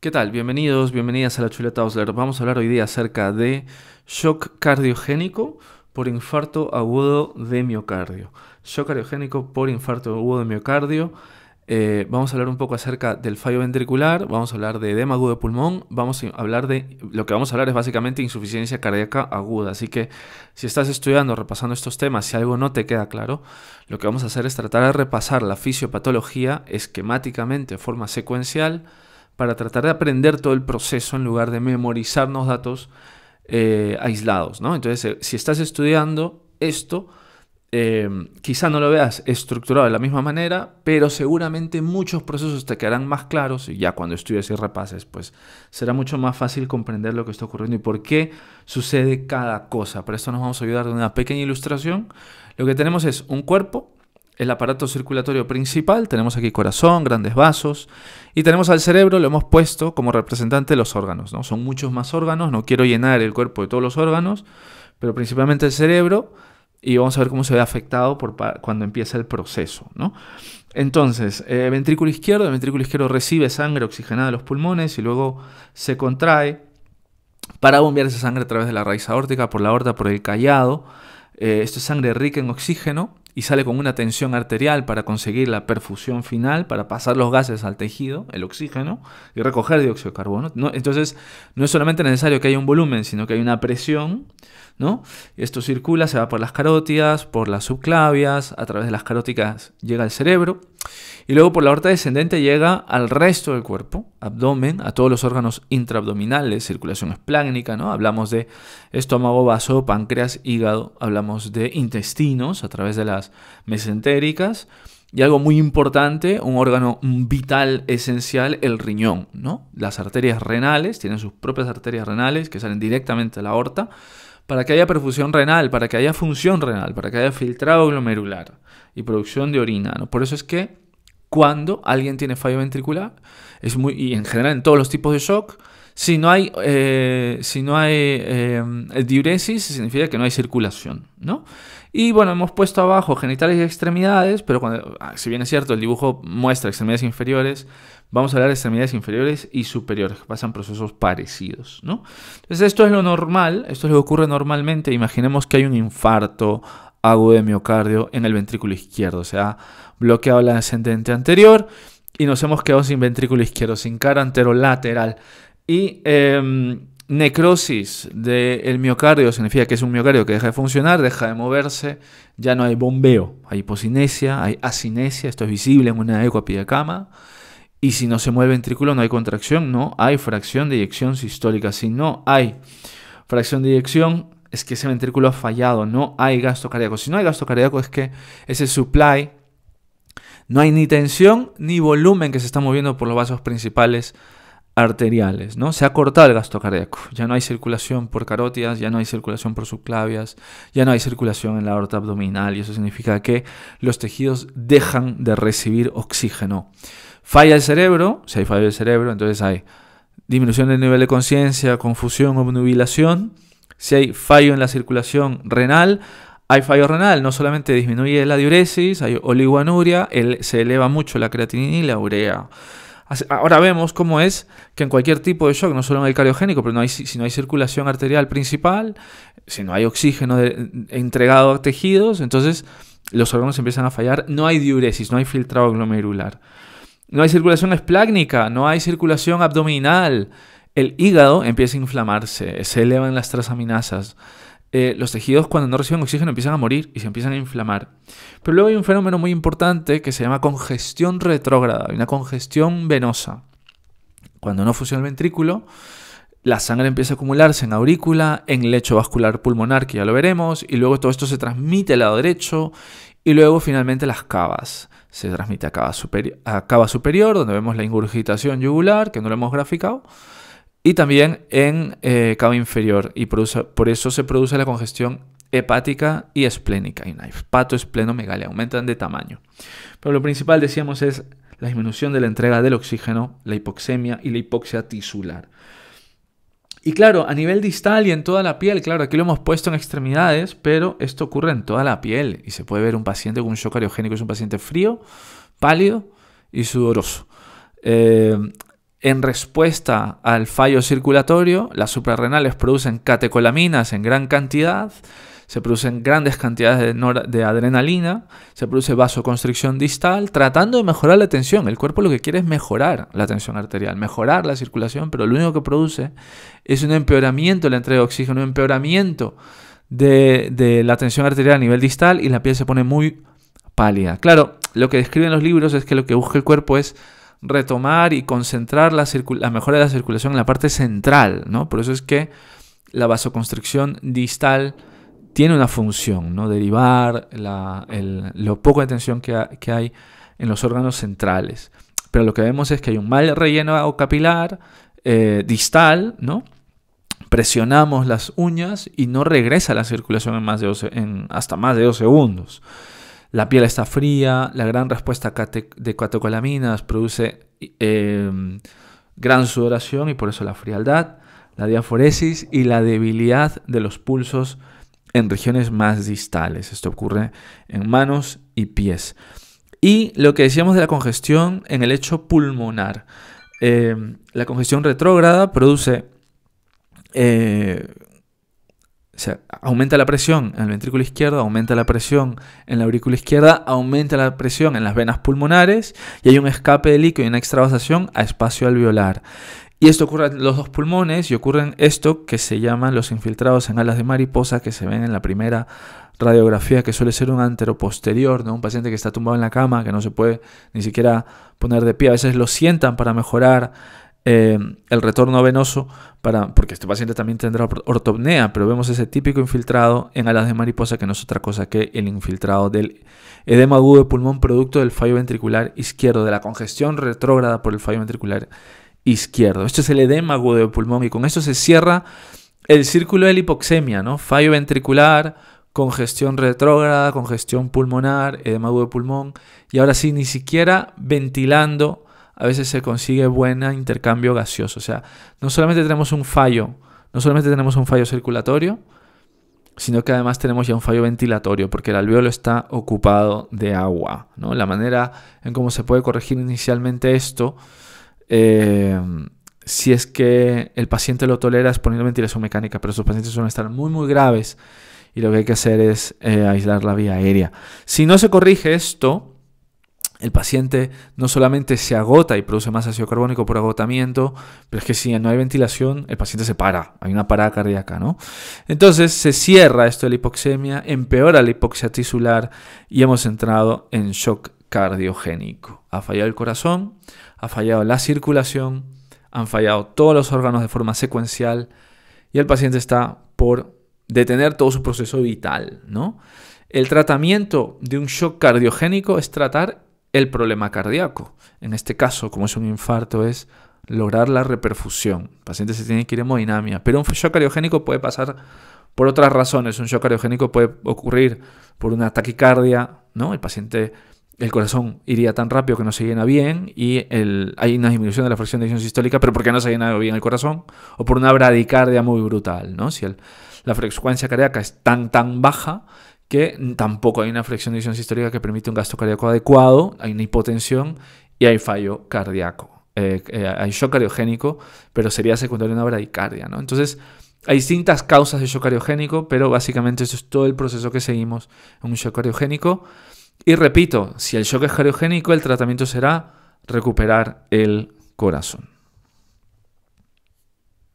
¿Qué tal? Bienvenidos, bienvenidas a la Chuleta Osler. Vamos a hablar hoy día acerca de shock cardiogénico por infarto agudo de miocardio. Shock cardiogénico por infarto agudo de miocardio. Eh, vamos a hablar un poco acerca del fallo ventricular, vamos a hablar de edema agudo de pulmón, vamos a hablar de, lo que vamos a hablar es básicamente insuficiencia cardíaca aguda, así que si estás estudiando, repasando estos temas, si algo no te queda claro, lo que vamos a hacer es tratar de repasar la fisiopatología esquemáticamente, de forma secuencial, para tratar de aprender todo el proceso en lugar de memorizarnos datos eh, aislados, ¿no? Entonces, eh, si estás estudiando esto, eh, quizá no lo veas estructurado de la misma manera, pero seguramente muchos procesos te quedarán más claros y ya cuando estudies y repases, pues será mucho más fácil comprender lo que está ocurriendo y por qué sucede cada cosa. Para esto nos vamos a ayudar de una pequeña ilustración. Lo que tenemos es un cuerpo el aparato circulatorio principal, tenemos aquí corazón, grandes vasos, y tenemos al cerebro, lo hemos puesto como representante de los órganos, ¿no? Son muchos más órganos, no quiero llenar el cuerpo de todos los órganos, pero principalmente el cerebro, y vamos a ver cómo se ve afectado cuando empieza el proceso, Entonces, eh, ventrículo izquierdo, el ventrículo izquierdo recibe sangre oxigenada de los pulmones y luego se contrae para bombear esa sangre a través de la raíz aórtica, por la aorta, por el callado. Eh, esto es sangre rica en oxígeno y sale con una tensión arterial para conseguir la perfusión final, para pasar los gases al tejido, el oxígeno, y recoger dióxido de carbono. No, entonces, no es solamente necesario que haya un volumen, sino que hay una presión, esto circula, se va por las carótidas, por las subclavias, a través de las caróticas llega al cerebro y luego por la aorta descendente llega al resto del cuerpo, abdomen, a todos los órganos intraabdominales, circulación esplácnica, ¿no? Hablamos de estómago, vaso, páncreas, hígado, hablamos de intestinos a través de las mesentéricas. Y algo muy importante, un órgano vital esencial, el riñón, Las arterias renales tienen sus propias arterias renales que salen directamente a la aorta para que haya perfusión renal, para que haya función renal, para que haya filtrado glomerular y producción de orina. ¿no? Por eso es que cuando alguien tiene fallo ventricular, es muy, y en general en todos los tipos de shock, si no hay, eh, si no hay eh, diuresis, significa que no hay circulación, ¿no? Y bueno, hemos puesto abajo genitales y extremidades, pero cuando, ah, si bien es cierto, el dibujo muestra extremidades inferiores, vamos a hablar de extremidades inferiores y superiores, que pasan procesos parecidos, Entonces esto es lo normal, esto es lo que ocurre normalmente. Imaginemos que hay un infarto agudo de miocardio en el ventrículo izquierdo, o ha bloqueado la ascendente anterior y nos hemos quedado sin ventrículo izquierdo, sin cara anterolateral. Y em, necrosis del miocardio significa que es un miocardio que deja de funcionar, deja de moverse, ya no hay bombeo, hay hipocinesia, hay asinesia, esto es visible en una eco de cama. Y si no se mueve el ventrículo no hay contracción, no hay fracción de eyección sistólica. Si no hay fracción de eyección, es que ese ventrículo ha fallado, no hay gasto cardíaco. Si no hay gasto cardíaco es que ese supply no hay ni tensión ni volumen que se está moviendo por los vasos principales arteriales, ¿no? Se ha cortado el gasto cardíaco. Ya no hay circulación por carótidas, ya no hay circulación por subclavias, ya no hay circulación en la aorta abdominal y eso significa que los tejidos dejan de recibir oxígeno. Falla el cerebro, si hay fallo del cerebro, entonces hay disminución del nivel de conciencia, confusión, obnubilación. Si hay fallo en la circulación renal, hay fallo renal, no solamente disminuye la diuresis, hay oliguanuria, se eleva mucho la creatinina y la urea. Ahora vemos cómo es que en cualquier tipo de shock, no solo en el cardiogénico, pero no hay, si no hay circulación arterial principal, si no hay oxígeno entregado a tejidos, entonces los órganos empiezan a fallar, no hay diuresis, no hay filtrado glomerular. No hay circulación esplácnica, no hay circulación abdominal. El hígado empieza a inflamarse, se elevan las trasaminasas, eh, los tejidos cuando no reciben oxígeno empiezan a morir y se empiezan a inflamar. Pero luego hay un fenómeno muy importante que se llama congestión retrógrada, una congestión venosa. Cuando no funciona el ventrículo, la sangre empieza a acumularse en aurícula, en lecho vascular pulmonar, que ya lo veremos, y luego todo esto se transmite al lado derecho, y luego finalmente las cavas se transmite a cava, cava superior, donde vemos la ingurgitación yugular, que no lo hemos graficado, y también en eh, cava inferior, y por eso se produce la congestión hepática y esplénica, y una esplenomegalia, aumentan de tamaño. Pero lo principal, decíamos, es la disminución de la entrega del oxígeno, la hipoxemia y la hipoxia tisular. Y claro, a nivel distal y en toda la piel, claro, aquí lo hemos puesto en extremidades, pero esto ocurre en toda la piel y se puede ver un paciente con un shock cariogénico, es un paciente frío, pálido y sudoroso. Eh, en respuesta al fallo circulatorio, las suprarrenales producen catecolaminas en gran cantidad, se producen grandes cantidades de, adrenalina, se produce vasoconstricción distal, tratando de mejorar la tensión. El cuerpo lo que quiere es mejorar la tensión arterial, mejorar la circulación, pero lo único que produce es un empeoramiento de la entrega de oxígeno, un empeoramiento de, la tensión arterial a nivel distal y la piel se pone muy pálida. Claro, lo que describen los libros es que lo que busca el cuerpo es retomar y concentrar la, la, mejora de la circulación en la parte central, ¿no? Por eso es que la vasoconstricción distal tiene una función, ¿no? derivar lo poco de tensión que, que, hay en los órganos centrales. Pero lo que vemos es que hay un mal relleno capilar eh, distal, ¿no? presionamos las uñas y no regresa la circulación en más de dos, en hasta más de 2 segundos. La piel está fría, la gran respuesta de catecolaminas produce eh, gran sudoración y por eso la frialdad, la diaforesis y la debilidad de los pulsos en regiones más distales. Esto ocurre en manos y pies. Y lo que decíamos de la congestión en el hecho pulmonar. Eh, la congestión retrógrada produce... Eh, o sea, aumenta la presión en el ventrículo izquierdo, aumenta la presión en la aurícula izquierda, aumenta la presión en las venas pulmonares y hay un escape de líquido y una extravasación a espacio alveolar. Y esto ocurre en los dos pulmones y ocurren esto que se llaman los infiltrados en alas de mariposa que se ven en la primera radiografía que suele ser un anteroposterior, ¿no? un paciente que está tumbado en la cama, que no se puede ni siquiera poner de pie. A veces lo sientan para mejorar eh, el retorno venoso, para, porque este paciente también tendrá ortopnea, pero vemos ese típico infiltrado en alas de mariposa que no es otra cosa que el infiltrado del edema agudo de pulmón producto del fallo ventricular izquierdo, de la congestión retrógrada por el fallo ventricular izquierdo. Esto es el edema de pulmón y con esto se cierra el círculo de la hipoxemia, ¿no? Fallo ventricular, congestión retrógrada, congestión pulmonar, edema de pulmón. Y ahora sí, ni siquiera ventilando a veces se consigue buen intercambio gaseoso. O sea, no solamente tenemos un fallo, no solamente tenemos un fallo circulatorio, sino que además tenemos ya un fallo ventilatorio, porque el alveolo está ocupado de agua. ¿no? La manera en cómo se puede corregir inicialmente esto Em, si es que el paciente lo tolera es poniendo ventilación mecánica, pero esos pacientes suelen estar muy, muy graves y lo que hay que hacer es eh, aislar la vía aérea. Si no se corrige esto, el paciente no solamente se agota y produce más ácido carbónico por agotamiento, pero es que si no hay ventilación, el paciente se para, hay una parada cardíaca, ¿no? Entonces se cierra esto de la hipoxemia, empeora la hipoxia tisular y hemos entrado en shock cardiogénico. Ha fallado el corazón, ha fallado la circulación, han fallado todos los órganos de forma secuencial y el paciente está por detener todo su proceso vital, ¿no? El tratamiento de un shock cardiogénico es tratar el problema cardíaco. En este caso, como es un infarto, es lograr la reperfusión. El paciente se tiene que ir hemodinamia, pero un shock cardiogénico puede pasar por otras razones. Un shock cardiogénico puede ocurrir por una taquicardia, ¿no? El paciente el corazón iría tan rápido que no se llena bien y hay una disminución de la fracción de tensión sistólica, pero porque no se llena bien el corazón, o por una bradicardia muy brutal, ¿no? Si la frecuencia cardíaca es tan, tan baja que tampoco hay una fracción de tensión sistólica que permite un gasto cardíaco adecuado, hay una hipotensión y hay fallo cardíaco. Eh, eh, hay shock cardiogénico, pero sería secundario a una bradicardia, ¿no? Entonces, hay distintas causas de shock cardiogénico, pero básicamente eso es todo el proceso que seguimos en un shock cardiogénico. Y repito, si el shock es cariogénico, el tratamiento será recuperar el corazón.